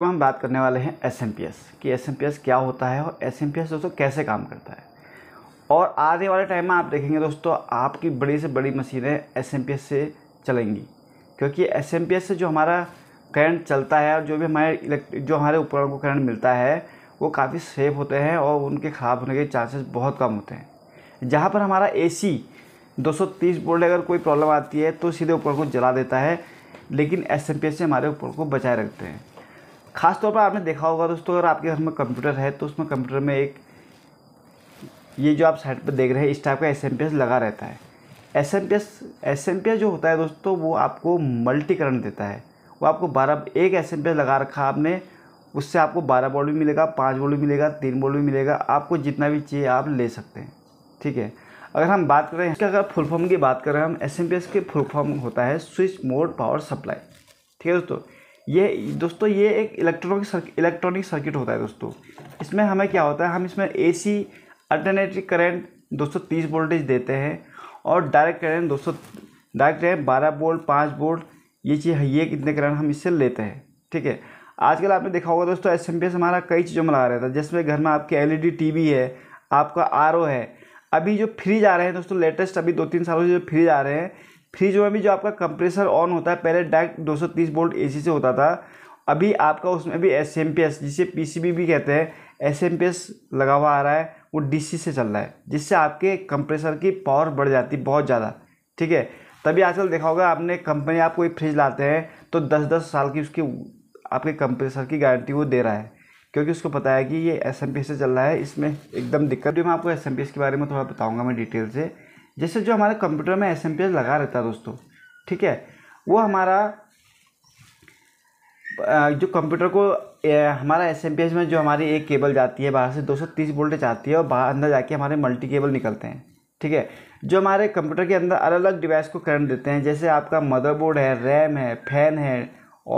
तो हम बात करने वाले हैं एस एम पी एस कि एस एम पी एस क्या होता है और एस एम पी एस दोस्तों कैसे काम करता है और आने वाले टाइम में आप देखेंगे दोस्तों आपकी बड़ी से बड़ी मशीनें एस एम पी एस से चलेंगी क्योंकि एस एम पी एस से जो हमारा करंट चलता है और जो भी हमारे इलेक्ट्रिक जो हमारे उपकरण को करंट मिलता है वो काफ़ी सेफ होते हैं और उनके ख़राब होने के चांसेस बहुत कम होते हैं जहाँ पर हमारा ए सी दो सौ तीस वोल्ट अगर कोई प्रॉब्लम आती है तो सीधे उपकरण को जला देता है लेकिन एस से हमारे उपकरण को बचाए रखते हैं ख़ास तौर पर आपने देखा होगा दोस्तों अगर आपके घर में कंप्यूटर है तो उसमें कंप्यूटर में एक ये जो आप साइड पर देख रहे हैं इस टाइप का एस एम पी एस लगा रहता है S M P S S M P S जो होता है दोस्तों वो आपको मल्टी करंट देता है वो आपको बारह एक एस एम पी एस लगा रखा आपने उससे आपको बारह वॉल्ट भी मिलेगा पाँच वॉल्ट भी मिलेगा तीन वॉल्ट भी मिलेगा आपको जितना भी चाहिए आप ले सकते हैं ठीक है अगर हम बात करें इसके अगर फुल फॉर्म की बात करें हम एस एम पी एस के फुल फॉर्म होता है स्विच मोड पावर सप्लाई ठीक है दोस्तों ये दोस्तों ये एक इलेक्ट्रॉनिक इलेक्ट्रॉनिक सर्किट होता है दोस्तों इसमें हमें क्या होता है हम इसमें एसी अल्टरनेटिव करंट 230 वोल्टेज देते हैं और direct current 200 direct current 12 volt 5 volt ये चीज़ ये कितने करंट हम इससे लेते हैं ठीक है आजकल आपने देखा होगा दोस्तों एस एम हमारा कई चीज़ों में लगा रहता है जिसमें घर में आपके एल ई e है आपका आर है अभी जो फ्रिज आ रहे हैं दोस्तों लेटेस्ट अभी दो तीन सालों से जो फ्रिज आ रहे हैं फ्रिज में भी जो आपका कंप्रेसर ऑन होता है पहले डायरेक्ट 230 वोल्ट एसी से होता था अभी आपका उसमें भी एस एम पी एस जिसे पी सी बी भी कहते हैं एस एम पी एस लगा हुआ आ रहा है वो डी सी से चल रहा है जिससे आपके कंप्रेसर की पावर बढ़ जाती है बहुत ज़्यादा ठीक है तभी आजकल देखा होगा आपने कंपनी आप कोई फ्रिज लाते हैं तो दस दस साल की उसकी आपके कंप्रेसर की गारंटी वो दे रहा है क्योंकि उसको पता है कि ये एस एम पी से चल रहा है इसमें एकदम दिक्कत भी तो मैं आपको एस एम पी एस के बारे में थोड़ा बताऊँगा मैं डिटेल से जैसे जो हमारे कंप्यूटर में एस लगा रहता है दोस्तों ठीक है वो हमारा जो कंप्यूटर को हमारा एस में जो हमारी एक केबल जाती है बाहर से 230 वोल्टेज आती है और बाहर अंदर जाके हमारे मल्टी केबल निकलते हैं ठीक है जो हमारे कंप्यूटर के अंदर अलग अलग डिवाइस को करंट देते हैं जैसे आपका मदरबोर्ड है रैम है फैन है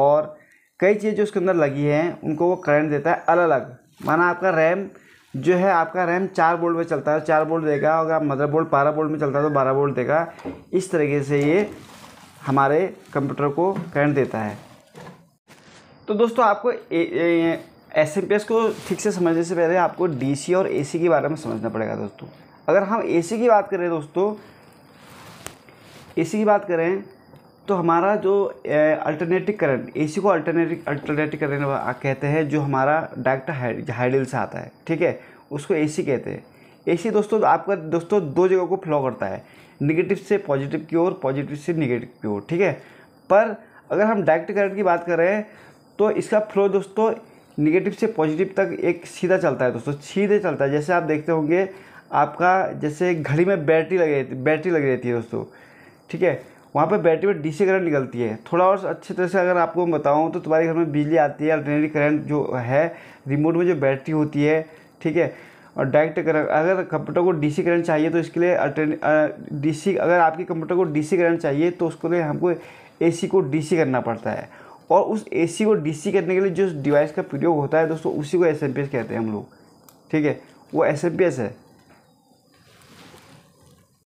और कई चीज़ जो उसके अंदर लगी हैं उनको वो करंट देता है अलग अलग माना आपका रैम जो है आपका रैम चार बोल्ट में चलता है चार बोल्ट देगा अगर आप मदर मतलब बोल्ट बारह बोल्ट में चलता है तो बारह बोल्ट देगा इस तरीके से ये हमारे कंप्यूटर को करंट देता है तो दोस्तों आपको एस एम को ठीक से समझने से पहले आपको डी और ए के बारे में समझना पड़ेगा दोस्तों अगर हम ए की बात करें दोस्तों ए की बात करें तो हमारा जो अल्टरनेटिव करंट ए को अल्टरनेटिव अल्टरनेटिव करंट कहते हैं जो हमारा डायरेक्ट हाइडल से आता है ठीक है उसको ए कहते हैं ए दोस्तों आपका दोस्तों दो जगह को फ्लो करता है निगेटिव से पॉजिटिव की ओर पॉजिटिव से निगेटिव की ओर ठीक है पर अगर हम डायरेक्ट करंट की बात कर रहे हैं तो इसका फ्लो दोस्तों निगेटिव से पॉजिटिव तक एक सीधा चलता है दोस्तों सीधे चलता है जैसे आप देखते होंगे आपका जैसे घड़ी में बैटरी लगी बैटरी लगी रहती है दोस्तों ठीक है वहाँ पे बैटरी में डीसी करंट निकलती है थोड़ा और अच्छे तरह से अगर आपको बताऊँ तो तुम्हारे घर में बिजली आती है अल्टरनेटिव करंट जो है रिमोट में जो बैटरी होती है ठीक है और डायरेक्ट करंट अगर कंप्यूटर को डीसी करंट चाहिए तो इसके लिए डीसी अगर आपके कंप्यूटर को डीसी करंट चाहिए तो उसके लिए हमको एसी को डीसी करना पड़ता है और उस एसी को डीसी करने के लिए जो डिवाइस का प्रयोग होता है दोस्तों उसी को एस कहते हैं हम लोग ठीक है वो एस है